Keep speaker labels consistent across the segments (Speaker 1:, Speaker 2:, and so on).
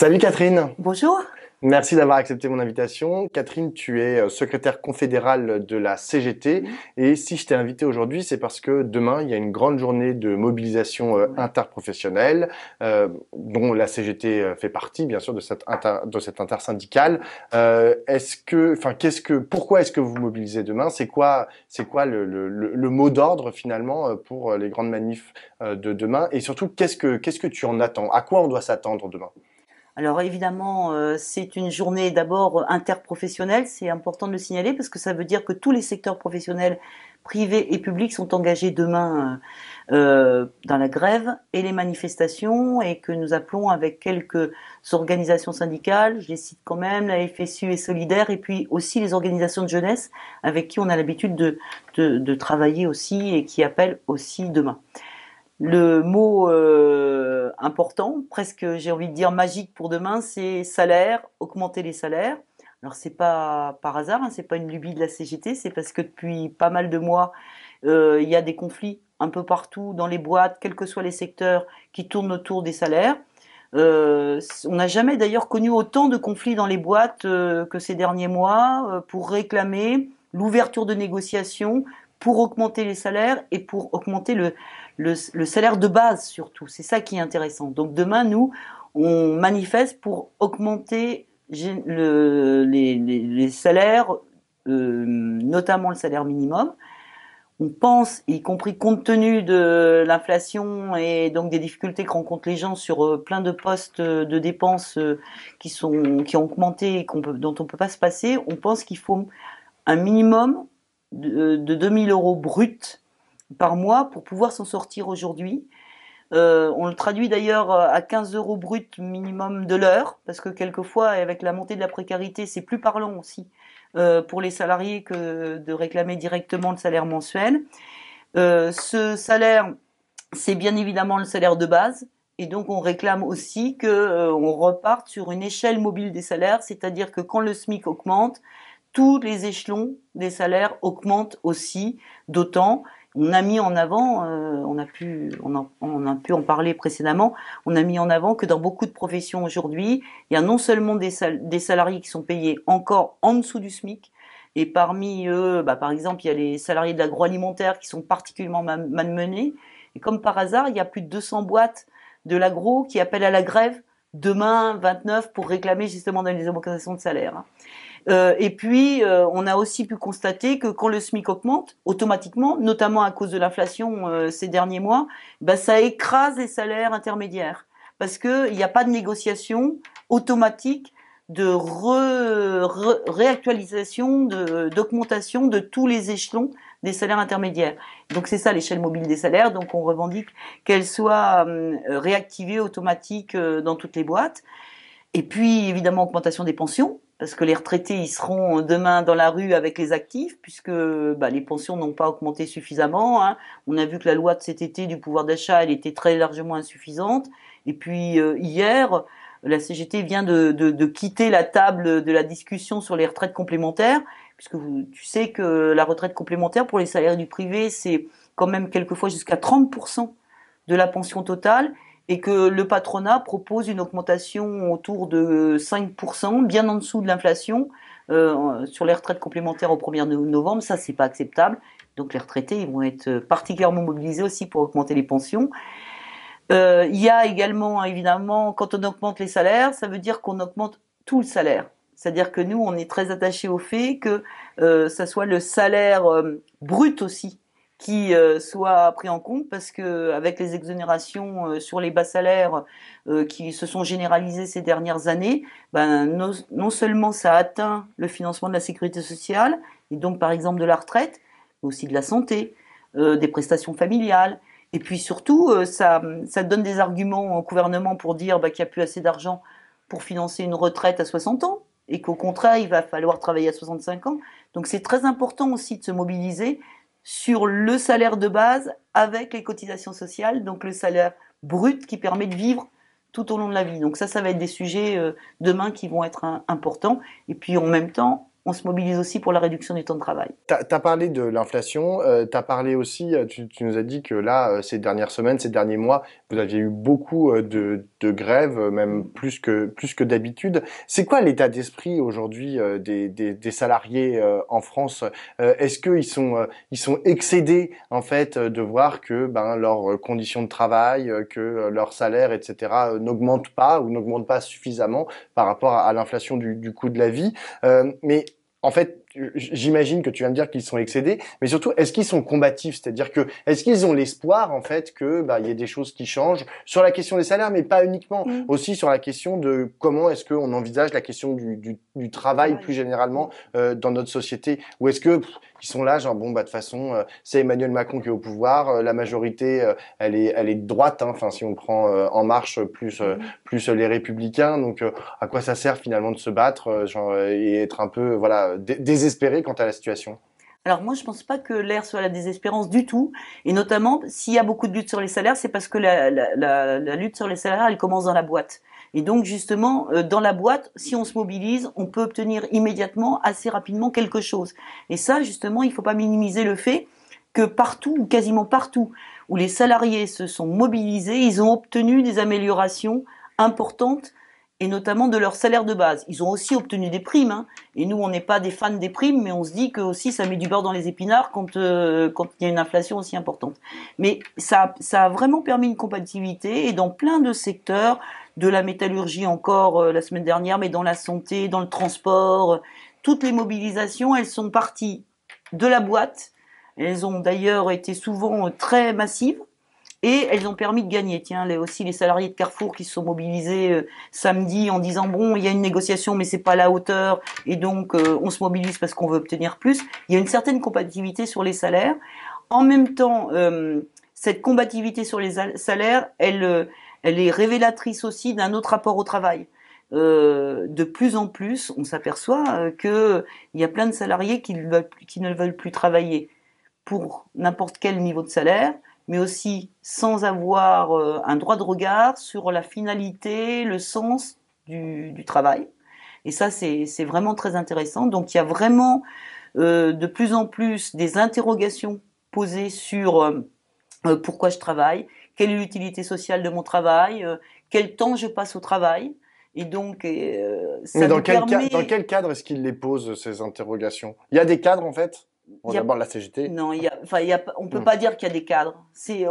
Speaker 1: Salut Catherine. Bonjour. Merci d'avoir accepté mon invitation. Catherine, tu es euh, secrétaire confédérale de la CGT. Et si je t'ai invité aujourd'hui, c'est parce que demain, il y a une grande journée de mobilisation euh, interprofessionnelle, euh, dont la CGT fait partie, bien sûr, de cette, inter, de intersyndicale. est-ce que, enfin, qu'est-ce que, pourquoi est-ce que vous mobilisez demain? C'est quoi, c'est quoi le, le mot d'ordre, finalement, pour les grandes manifs de demain? Et surtout, qu'est-ce que, qu'est-ce que tu en attends? À quoi on doit s'attendre demain?
Speaker 2: Alors évidemment, euh, c'est une journée d'abord interprofessionnelle, c'est important de le signaler parce que ça veut dire que tous les secteurs professionnels privés et publics sont engagés demain euh, euh, dans la grève et les manifestations et que nous appelons avec quelques organisations syndicales, je les cite quand même, la FSU et Solidaire et puis aussi les organisations de jeunesse avec qui on a l'habitude de travailler aussi et qui appellent aussi demain. Le mot euh, important, presque j'ai envie de dire magique pour demain, c'est salaire, augmenter les salaires. Alors c'est pas par hasard, hein, c'est pas une lubie de la CGT, c'est parce que depuis pas mal de mois, euh, il y a des conflits un peu partout dans les boîtes, quels que soient les secteurs, qui tournent autour des salaires. Euh, on n'a jamais d'ailleurs connu autant de conflits dans les boîtes que ces derniers mois pour réclamer l'ouverture de négociations, pour augmenter les salaires et pour augmenter le, le, salaire de base surtout. C'est ça qui est intéressant. Donc demain, nous, on manifeste pour augmenter les, salaires, euh, notamment le salaire minimum. On pense, y compris compte tenu de l'inflation et donc des difficultés que rencontrent les gens sur euh, plein de postes euh, de dépenses qui sont qui ont augmenté et dont on ne peut pas se passer, on pense qu'il faut un minimum de, 2000 euh, euros brut par mois pour pouvoir s'en sortir aujourd'hui. Euh, on le traduit d'ailleurs euh, à 15 euros brut minimum de l'heure, parce que quelquefois, avec la montée de la précarité, c'est plus parlant aussi pour les salariés que de réclamer directement le salaire mensuel. ce salaire, c'est bien évidemment le salaire de base. Et donc on réclame aussi qu'on reparte sur une échelle mobile des salaires, c'est-à-dire que quand le SMIC augmente, tous les échelons des salaires augmentent aussi d'autant. On a mis en avant, euh, on, a pu, on, a, pu en parler précédemment, on a mis en avant que dans beaucoup de professions aujourd'hui, il y a non seulement des, salariés qui sont payés encore en dessous du SMIC, et parmi eux, bah, par exemple, il y a les salariés de l'agroalimentaire qui sont particulièrement malmenés. Et comme par hasard, il y a plus de 200 boîtes de l'agro qui appellent à la grève demain 29 pour réclamer justement des augmentations de salaire. Hein. Euh, et puis, euh, on a aussi pu constater que quand le SMIC augmente, automatiquement, notamment à cause de l'inflation euh, ces derniers mois, bah, ça écrase les salaires intermédiaires parce qu'il n'y a pas de négociation automatique de réactualisation, d'augmentation de, tous les échelons des salaires intermédiaires. Donc c'est ça l'échelle mobile des salaires. Donc on revendique qu'elle soit réactivée automatique dans toutes les boîtes. Et puis évidemment augmentation des pensions parce que les retraités, ils seront euh, demain dans la rue avec les actifs, puisque bah, les pensions n'ont pas augmenté suffisamment. Hein. On a vu que la loi de cet été du pouvoir d'achat, elle était très largement insuffisante. Et puis euh, hier, la CGT vient de, quitter la table de la discussion sur les retraites complémentaires, puisque tu sais que la retraite complémentaire pour les salaires du privé, c'est quand même quelquefois jusqu'à 30% de la pension totale et que le patronat propose une augmentation autour de 5%, bien en dessous de l'inflation, euh, sur les retraites complémentaires au 1er novembre, ça c'est pas acceptable. Donc les retraités, ils vont être particulièrement mobilisés aussi pour augmenter les pensions. Euh, il y a également, évidemment, quand on augmente les salaires, ça veut dire qu'on augmente tout le salaire. C'est-à-dire que nous, on est très attaché au fait que ce euh, ça soit le salaire brut aussi qui euh, soit pris en compte parce que avec les exonérations euh, sur les bas salaires euh, qui se sont généralisées ces dernières années, ben, non, seulement ça atteint le financement de la sécurité sociale et donc par exemple de la retraite, mais aussi de la santé, des prestations familiales. Et puis surtout, ça, ça, donne des arguments au gouvernement pour dire ben, qu'il n'y a plus assez d'argent pour financer une retraite à 60 ans et qu'au contraire, il va falloir travailler à 65 ans. Donc c'est très important aussi de se mobiliser sur le salaire de base avec les cotisations sociales, donc le salaire brut qui permet de vivre tout au long de la vie. Donc ça, ça va être des sujets euh, demain qui vont être hein, importants. Et puis en même temps, on se mobilise aussi pour la réduction du temps de travail.
Speaker 1: Tu as, parlé de l'inflation, euh, tu as parlé aussi, euh, tu, nous as dit que là, ces dernières semaines, ces derniers mois, vous aviez eu beaucoup euh, de, de grèves, euh, même mm. plus que, plus que d'habitude. C'est quoi l'état d'esprit aujourd'hui euh, des, des, des, salariés en France Est-ce qu'ils sont, ils sont excédés en fait de voir que ben, leurs conditions de travail, que leur salaire, etc. n'augmentent pas ou n'augmentent pas suffisamment par rapport à, l'inflation du, du coût de la vie Mais en fait, j'imagine que tu vas me dire qu'ils sont excédés, mais surtout, est-ce qu'ils sont combatifs C'est-à-dire que, est-ce qu'ils ont l'espoir, en fait, que bah, il y ait des choses qui changent sur la question des salaires, mais pas uniquement, mmh. aussi sur la question de comment est-ce qu'on envisage la question du du travail plus généralement mm. euh, dans notre société Ou est-ce que sont là, genre bon bah de toute façon euh, c'est Emmanuel Macron qui est au pouvoir, euh, la majorité elle est elle est de droite, hein. enfin si on prend En Marche plus mm. plus les Républicains, donc à quoi ça sert finalement de se battre genre, et être un peu voilà désespéré quant à la situation
Speaker 2: alors moi, je pense pas que l'air soit la désespérance du tout, et notamment s'il y a beaucoup de lutte sur les salaires, c'est parce que la, lutte sur les salaires, elle commence dans la boîte. Et donc justement, euh, dans la boîte, si on se mobilise, on peut obtenir immédiatement, assez rapidement quelque chose. Et ça, justement, il ne faut pas minimiser le fait que partout, ou quasiment partout, où les salariés se sont mobilisés, ils ont obtenu des améliorations importantes et notamment de leur salaire de base. Ils ont aussi obtenu des primes. Hein. Et nous, on n'est pas des fans des primes, mais on se dit que aussi ça met du beurre dans les épinards quand euh, quand il y a une inflation aussi importante. Mais ça ça a vraiment permis une compatibilité et dans plein de secteurs, de la métallurgie encore euh, la semaine dernière, mais dans la santé, dans le transport. Euh, toutes les mobilisations, elles sont parties de la boîte. Elles ont d'ailleurs été souvent euh, très massives et elles ont permis de gagner. Tiens, les, aussi les salariés de Carrefour qui se sont mobilisés samedi en disant bon, il y a une négociation, mais c'est pas à la hauteur, et donc on se mobilise parce qu'on veut obtenir plus. Il y a une certaine compatibilité sur les salaires. En même temps, cette combativité sur les salaires, elle elle est révélatrice aussi d'un autre rapport au travail. Euh, de plus en plus, on s'aperçoit euh, qu'il y a plein de salariés qui, ne veulent plus travailler pour n'importe quel niveau de salaire, mais aussi sans avoir euh, un droit de regard sur la finalité, le sens du, travail. Et ça, c'est vraiment très intéressant. Donc, il y a vraiment de plus en plus des interrogations posées sur pourquoi je travaille, quelle est l'utilité sociale de mon travail, euh, quel temps je passe au travail. Et donc, euh, ça Mais dans, dans quel
Speaker 1: cadre est-ce qu'il les pose, ces interrogations Il y a des cadres, en fait on d'abord la CGT. Non, enfin, on peut hmm. pas dire qu'il y a des cadres. C'est,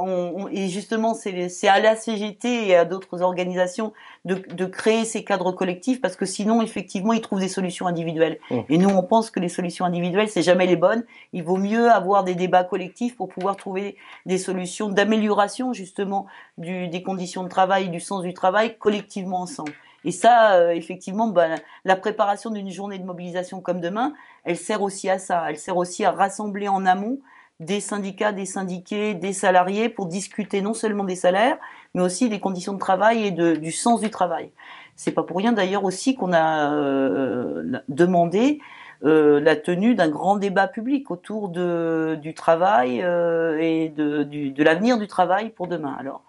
Speaker 1: et justement,
Speaker 2: c'est, c'est à la CGT et à d'autres organisations de, créer ces cadres collectifs parce que sinon, effectivement, ils trouvent des solutions individuelles. Hmm. Et nous, on pense que les solutions individuelles, c'est jamais les bonnes. Il vaut mieux avoir des débats collectifs pour pouvoir trouver des solutions d'amélioration, justement, des conditions de travail, du sens du travail collectivement ensemble. Et ça, euh, effectivement, bah, la préparation d'une journée de mobilisation comme demain, elle sert aussi à ça. Elle sert aussi à rassembler en amont des syndicats, des syndiqués, des salariés pour discuter non seulement des salaires, mais aussi des conditions de travail et du sens du travail. C'est pas pour rien d'ailleurs aussi qu'on a euh, demandé euh, la tenue d'un grand débat public autour du travail et de, de l'avenir du travail pour demain. Alors,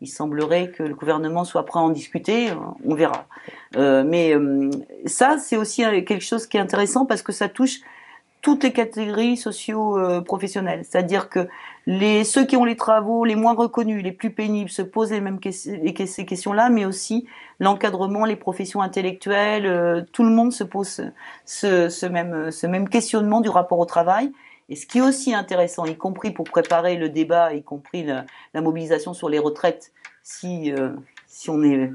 Speaker 2: il semblerait que le gouvernement soit prêt à en discuter, on verra. Euh, mais euh, ça, c'est aussi euh, quelque chose qui est intéressant parce que ça touche toutes les catégories socio-professionnelles. C'est-à-dire que ceux qui ont les travaux les moins reconnus, les plus pénibles, se posent les mêmes ces questions-là, mais aussi l'encadrement, les professions intellectuelles, tout le monde se pose même, ce même questionnement du rapport au travail. Et ce qui est aussi intéressant, y compris pour préparer le débat, y compris la, mobilisation sur les retraites, si, euh, si on est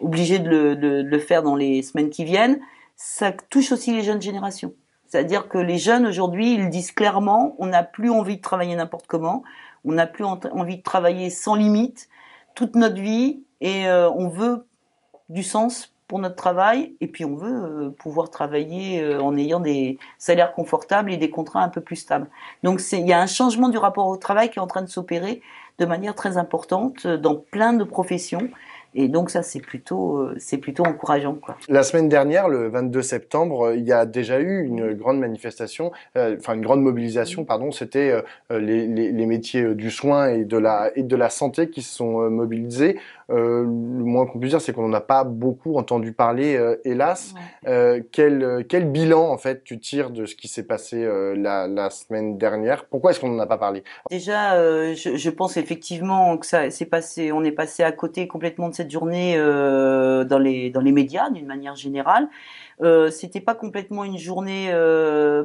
Speaker 2: obligé de le, faire dans les semaines qui viennent, ça touche aussi les jeunes générations. C'est-à-dire que les jeunes aujourd'hui, ils disent clairement, on n'a plus envie de travailler n'importe comment, on n'a plus envie de travailler sans limite toute notre vie et euh, on veut du sens pour notre travail et puis on veut euh, pouvoir travailler euh, en ayant des salaires confortables et des contrats un peu plus stables. Donc il y a un changement du rapport au travail qui est en train de s'opérer de manière très importante
Speaker 1: euh, dans plein de professions et donc ça, c'est plutôt, euh, c'est plutôt encourageant. Quoi. La semaine dernière, le 22 septembre, euh, il y a déjà eu une grande manifestation, euh, enfin une grande mobilisation, mm. pardon. C'était les, les, les, métiers du soin et de la, et de la santé qui se sont mobilisés. le moins qu'on puisse dire, c'est qu'on n'a a pas beaucoup entendu parler, hélas. quel, quel bilan, en fait, tu tires de ce qui s'est passé la, la, semaine dernière Pourquoi est-ce qu'on n'en a pas parlé Déjà, je, je, pense effectivement que ça
Speaker 2: s'est passé, on est passé à côté complètement de cette journée euh, dans les dans les médias d'une manière générale. Euh, c'était pas complètement une journée euh,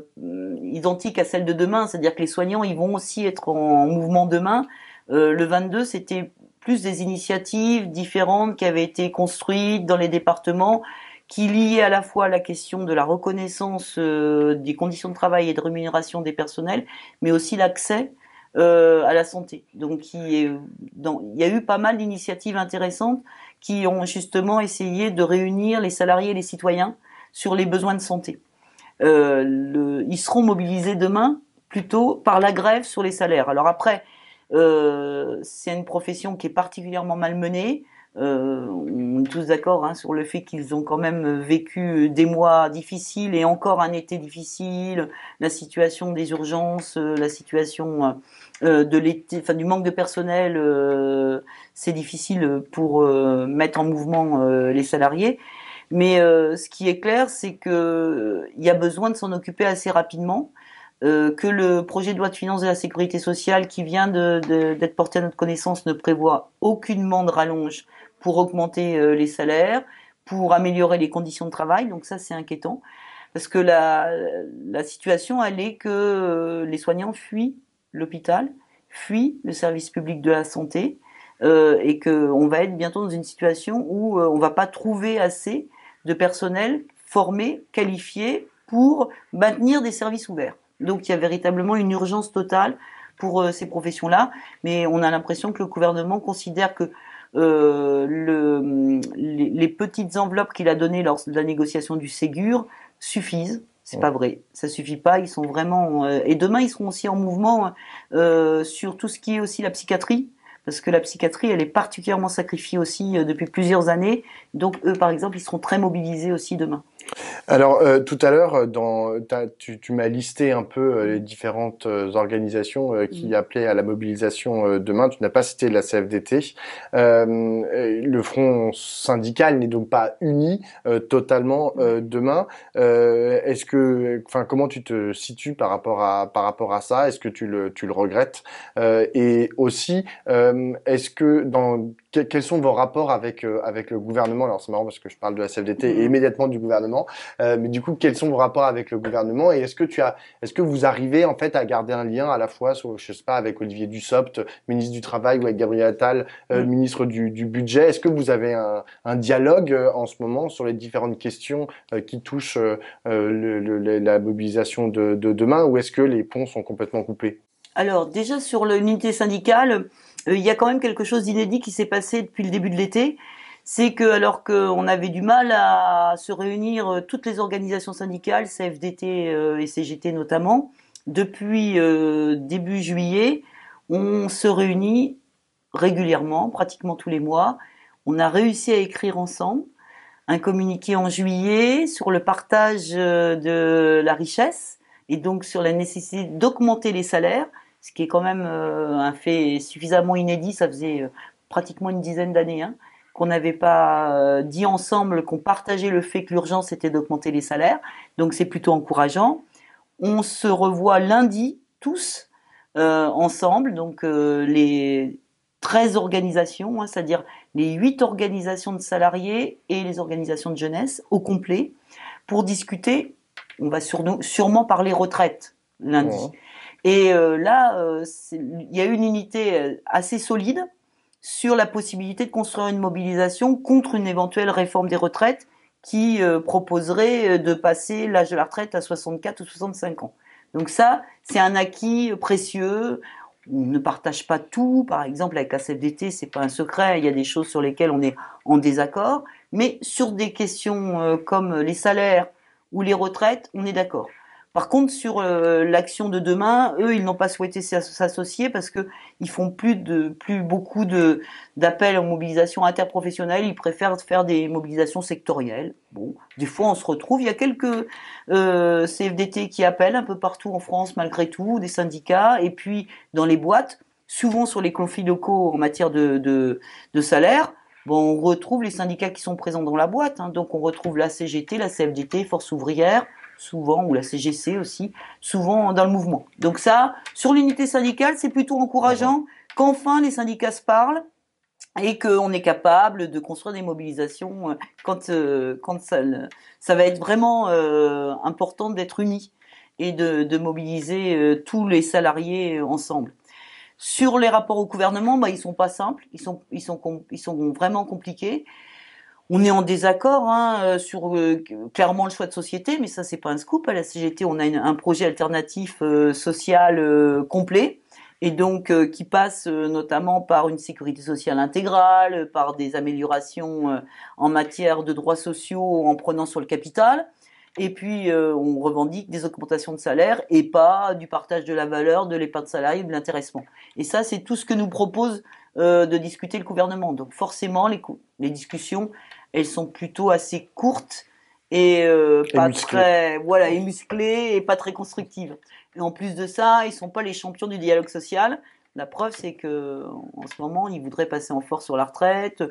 Speaker 2: identique à celle de demain, c'est-à-dire que les soignants ils vont aussi être en, mouvement demain. Euh, le 22, c'était plus des initiatives différentes qui avaient été construites dans les départements qui liaient à la fois la question de la reconnaissance des conditions de travail et de rémunération des personnels, mais aussi l'accès euh, à la santé. Donc il, y a eu pas mal d'initiatives intéressantes qui ont justement essayé de réunir les salariés et les citoyens sur les besoins de santé. Euh, ils seront mobilisés demain plutôt par la grève sur les salaires. Alors après, euh, c'est une profession qui est particulièrement malmenée. Euh, on est tous d'accord hein, sur le fait qu'ils ont quand même euh, vécu euh, des mois difficiles et encore un été difficile, la situation des urgences, euh, la situation euh, de l'été, enfin du manque de personnel, c'est difficile pour mettre en mouvement les salariés. Mais ce qui est clair, c'est que il y a besoin de s'en occuper assez rapidement euh, que le projet de loi de finances de la sécurité sociale qui vient d'être de, porté à notre connaissance ne prévoit aucune de rallonge pour augmenter euh, les salaires, pour améliorer les conditions de travail. Donc ça, c'est inquiétant. Parce que la, situation, elle est que euh, les soignants fuient l'hôpital, fuient le service public de la santé, et qu'on va être bientôt dans une situation où on va pas trouver assez de personnel formé, qualifié pour maintenir des services ouverts. Donc il y a véritablement une urgence totale pour euh, ces professions-là, mais on a l'impression que le gouvernement considère que euh, les, petites enveloppes qu'il a données lors de la négociation du Ségur suffisent. C'est pas vrai, ça suffit pas. Ils sont vraiment euh, et demain ils seront aussi en mouvement sur tout ce qui est aussi la psychiatrie parce que la psychiatrie elle est particulièrement sacrifiée aussi depuis plusieurs années. Donc eux par exemple ils seront très mobilisés aussi demain.
Speaker 1: Alors euh, tout à l'heure, euh, tu, tu m'as listé un peu euh, les différentes organisations qui mm. appelaient à la mobilisation demain. Tu n'as pas cité la CFDT. le front syndical n'est donc pas uni totalement demain. Est-ce que, enfin, comment tu te situes par rapport à par rapport à ça Est-ce que tu le tu le regrettes Et aussi, est-ce que dans quels sont vos rapports avec, euh, avec le gouvernement Alors c'est marrant parce que je parle de la CFDT et mm-hmm. immédiatement du gouvernement, euh, mais du coup quels sont vos rapports avec le gouvernement et est-ce que tu as, est-ce que vous arrivez en fait à garder un lien à la fois, je sais pas, avec Olivier Dussopt, ministre du Travail, ou avec Gabriel Attal, euh, mm-hmm. ministre du, du Budget Est-ce que vous avez un, un dialogue en ce moment sur les différentes questions qui touchent le, la mobilisation de, de demain ou est-ce que les ponts sont complètement coupés
Speaker 2: alors déjà sur l'unité syndicale, euh, il y a quand même quelque chose d'inédit qui s'est passé depuis le début de l'été. C'est que alors qu'on avait du mal à se réunir, euh, toutes les organisations syndicales, CFDT euh, et CGT notamment, depuis début juillet, on se réunit régulièrement, pratiquement tous les mois. On a réussi à écrire ensemble un communiqué en juillet sur le partage de la richesse et donc sur la nécessité d'augmenter les salaires ce qui est quand même euh, un fait suffisamment inédit. Ça faisait euh, pratiquement une dizaine d'années hein, qu'on n'avait pas euh, dit ensemble, qu'on partageait le fait que l'urgence était d'augmenter les salaires. Donc c'est plutôt encourageant. On se revoit lundi tous ensemble, donc les 13 organisations, hein, c'est-à-dire les 8 organisations de salariés et les organisations de jeunesse au complet, pour discuter, on va sûrement parler retraite lundi. Et euh, là, euh, il y a une unité euh, assez solide sur la possibilité de construire une mobilisation contre une éventuelle réforme des retraites qui proposerait de passer l'âge de la retraite à 64 ou 65 ans. Donc ça, c'est un acquis précieux. On ne partage pas tout. Par exemple, avec la CFDT, c'est pas un secret. Il y a des choses sur lesquelles on est en désaccord. Mais sur des questions comme les salaires ou les retraites, on est d'accord. Par contre, sur euh, l'action de demain, eux, ils n'ont pas souhaité s'associer parce qu'ils font plus de plus beaucoup de d'appels en mobilisation interprofessionnelle. Ils préfèrent faire des mobilisations sectorielles. Bon, des fois, on se retrouve. Il y a quelques euh, CFDT qui appellent un peu partout en France, malgré tout, des syndicats et puis dans les boîtes, souvent sur les conflits locaux en matière de de, salaire. Bon, on retrouve les syndicats qui sont présents dans la boîte. Hein. donc, on retrouve la CGT, la CFDT, Force ouvrière souvent, ou la CGC aussi, souvent dans le mouvement. Donc ça, sur l'unité syndicale, c'est plutôt encourageant qu'enfin les syndicats se parlent et qu'on est capable de construire des mobilisations euh, quand, euh, quand ça, va être vraiment euh, important d'être unis et de, mobiliser tous les salariés ensemble. Sur les rapports au gouvernement, bah, ils sont pas simples, ils sont, ils sont, ils sont vraiment compliqués. On est en désaccord hein, euh, sur euh, clairement le choix de société, mais ça c'est pas un scoop. À la CGT, on a un projet alternatif euh, social complet et donc qui passe notamment par une sécurité sociale intégrale, par des améliorations en matière de droits sociaux en prenant sur le capital. Et puis on revendique des augmentations de salaire et pas du partage de la valeur, de l'épargne salariale, de l'intéressement. Et ça c'est tout ce que nous propose de discuter le gouvernement. Donc forcément, les discussions, elles sont plutôt assez courtes et, euh, pas très voilà et musclées et pas très constructives. Et en plus de ça, ils sont pas les champions du dialogue social. La preuve, c'est que en ce moment, ils voudraient passer en force sur la retraite,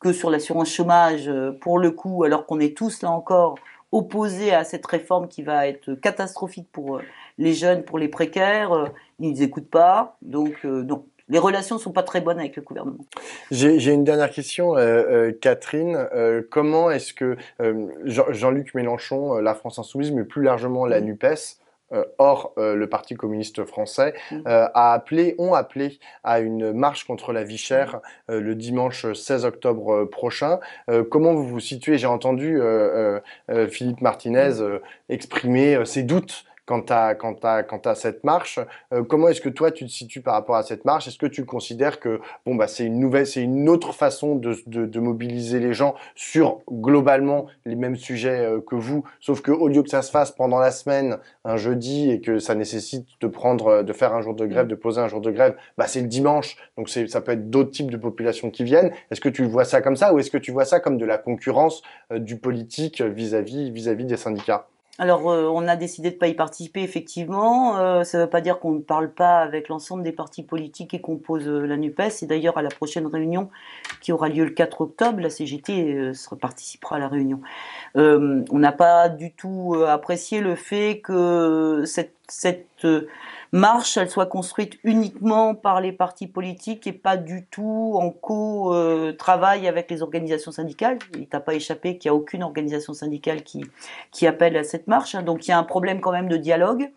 Speaker 2: que sur l'assurance chômage, pour le coup, alors qu'on est tous là encore opposés à cette réforme qui va être catastrophique pour euh, les jeunes, pour les précaires, euh, ils n'écoutent pas. Donc non, les relations sont pas très bonnes avec le gouvernement.
Speaker 1: J'ai une dernière question, euh, euh, Catherine. Euh, comment est-ce que Jean-Luc Mélenchon, la France insoumise, mais plus largement la mm. Nupes, hors le Parti communiste français, mm. a appelé, ont appelé à une marche contre la vie chère mm. le dimanche 16 octobre prochain. comment vous vous situez J'ai entendu Philippe Martinez exprimer ses doutes quand tu cette marche, euh, comment est-ce que toi tu te situes par rapport à cette marche Est-ce que tu considères que bon bah c'est une nouvelle, c'est une autre façon de, mobiliser les gens sur globalement les mêmes sujets euh, que vous, sauf que au lieu que ça se fasse pendant la semaine, un jeudi et que ça nécessite de prendre, euh, de faire un jour de grève, mm. de poser un jour de grève, bah c'est le dimanche. Donc c'est, ça peut être d'autres types de populations qui viennent. Est-ce que tu vois ça comme ça ou est-ce que tu vois ça comme de la concurrence du politique vis-à-vis vis -vis des syndicats
Speaker 2: alors, euh, on a décidé de ne pas y participer, effectivement. Euh, ça ne veut pas dire qu'on ne parle pas avec l'ensemble des partis politiques qui composent euh, la NUPES. Et d'ailleurs, à la prochaine réunion qui aura lieu le 4 octobre, la CGT se participera à la réunion. on n'a pas du tout apprécié le fait que cette marche, elle soit construite uniquement par les partis politiques et pas du tout en co-travail avec les organisations syndicales. Il t'a pas échappé qu'il n'y a aucune organisation syndicale qui, qui appelle à cette marche. Hein. Donc il y a un problème quand même de dialogue.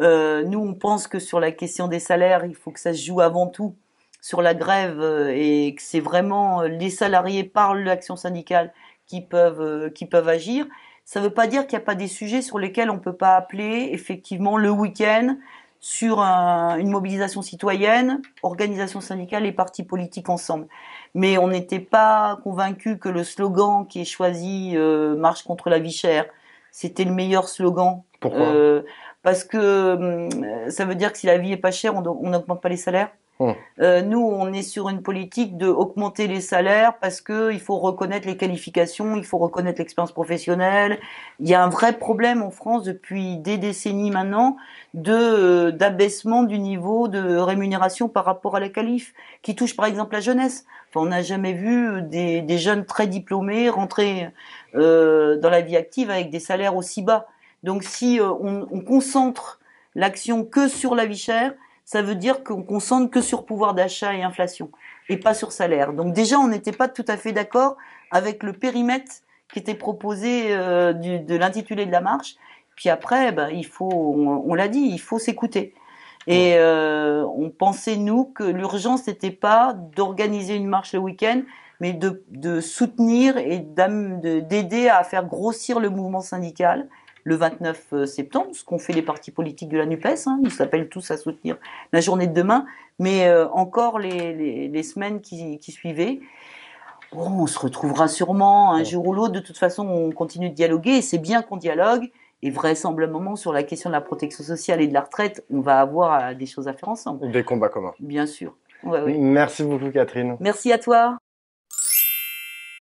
Speaker 2: Euh, nous, on pense que sur la question des salaires, il faut que ça se joue avant tout sur la grève euh, et que c'est vraiment euh, les salariés par l'action syndicale qui peuvent, qui peuvent agir. Ça ne veut pas dire qu'il n'y a pas des sujets sur lesquels on ne peut pas appeler effectivement le week-end, sur une mobilisation citoyenne, organisation syndicale et partis politiques ensemble. Mais on n'était pas convaincu que le slogan qui est choisi euh, marche contre la vie chère, c'était le meilleur slogan. Pourquoi euh, Parce que hum, ça veut dire que si la vie est pas chère, on n'augmente pas les salaires. Hum. Euh, nous, on est sur une politique de augmenter les salaires parce que il faut reconnaître les qualifications, il faut reconnaître l'expérience professionnelle. Il y a un vrai problème en France depuis des décennies maintenant de euh, d'abaissement du niveau de rémunération par rapport à la qualif, qui touche par exemple la jeunesse. on n'a jamais vu des, jeunes très diplômés rentrer euh, dans la vie active avec des salaires aussi bas. Donc, si on concentre l'action que sur la vie chère, ça veut dire qu'on concentre que sur pouvoir d'achat et inflation, et pas sur salaire. Donc déjà, on n'était pas tout à fait d'accord avec le périmètre qui était proposé euh, de l'intitulé de la marche. Puis après, ben, il faut, on, l'a dit, il faut s'écouter. Et euh, on pensait, nous, que l'urgence n'était pas d'organiser une marche le week-end, mais de soutenir et d'aider à faire grossir le mouvement syndical le 29 euh, septembre, ce qu'ont fait les partis politiques de la NUPES. Hein. ils s'appellent tous à soutenir la journée de demain, mais euh, encore les, semaines qui, suivaient. on se retrouvera sûrement un jour ou l'autre. De toute façon, on continue de dialoguer et c'est bien qu'on dialogue. Et vraisemblablement, sur la question de la protection sociale et de la retraite, on va avoir euh, des choses à faire ensemble. Des combats communs. Bien sûr.
Speaker 1: Merci
Speaker 2: beaucoup, Catherine. Merci à toi.